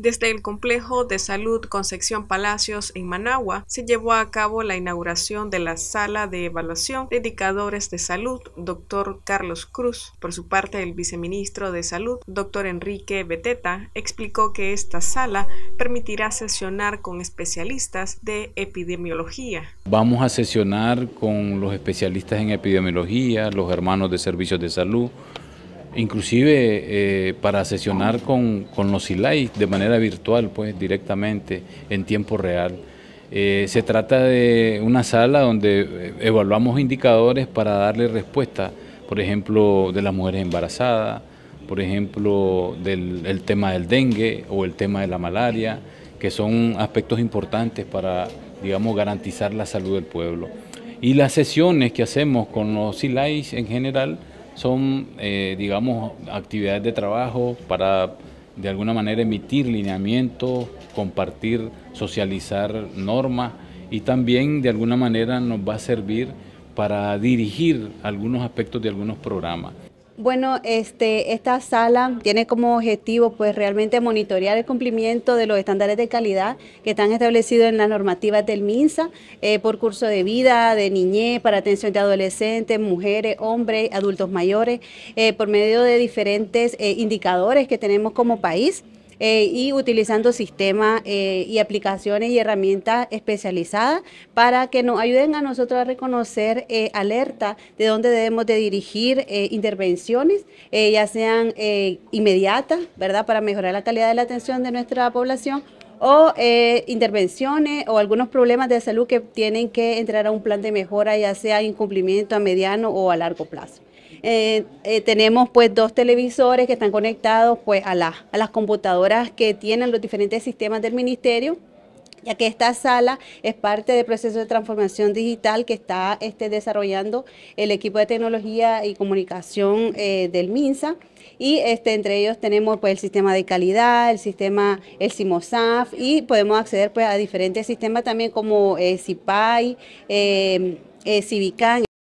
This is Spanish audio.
Desde el complejo de salud Concepción Palacios en Managua se llevó a cabo la inauguración de la sala de evaluación de indicadores de salud, doctor Carlos Cruz. Por su parte, el viceministro de Salud, doctor Enrique Beteta, explicó que esta sala permitirá sesionar con especialistas de epidemiología. Vamos a sesionar con los especialistas en epidemiología, los hermanos de servicios de salud, inclusive eh, para sesionar con, los SILAI de manera virtual, pues directamente, en tiempo real. Eh, se trata de una sala donde eh, evaluamos indicadores para darle respuesta, por ejemplo, de las mujeres embarazadas, por ejemplo, del tema del dengue o el tema de la malaria, que son aspectos importantes para, digamos, garantizar la salud del pueblo. Y las sesiones que hacemos con los SILAI en general, son, eh, digamos, actividades de trabajo para de alguna manera emitir lineamientos, compartir, socializar normas y también de alguna manera nos va a servir para dirigir algunos aspectos de algunos programas. Bueno, este, esta sala tiene como objetivo pues realmente monitorear el cumplimiento de los estándares de calidad que están establecidos en las normativas del MINSA eh, por curso de vida, de niñez, para atención de adolescentes, mujeres, hombres, adultos mayores, eh, por medio de diferentes eh, indicadores que tenemos como país. Eh, y utilizando sistemas eh, y aplicaciones y herramientas especializadas para que nos ayuden a nosotros a reconocer eh, alerta de dónde debemos de dirigir intervenciones, ya sean inmediatas, ¿verdad? Para mejorar la calidad de la atención de nuestra población o intervenciones o algunos problemas de salud que tienen que entrar a un plan de mejora, ya sea incumplimiento a mediano o a largo plazo. Eh, eh, tenemos pues dos televisores que están conectados pues a, la, a las computadoras que tienen los diferentes sistemas del ministerio ya que esta sala es parte del proceso de transformación digital que está este, desarrollando el equipo de tecnología y comunicación eh, del MINSA. Y este, entre ellos tenemos pues, el sistema de calidad, el sistema, el CIMOSAF, y podemos acceder pues, a diferentes sistemas también como SIPAI, Civican.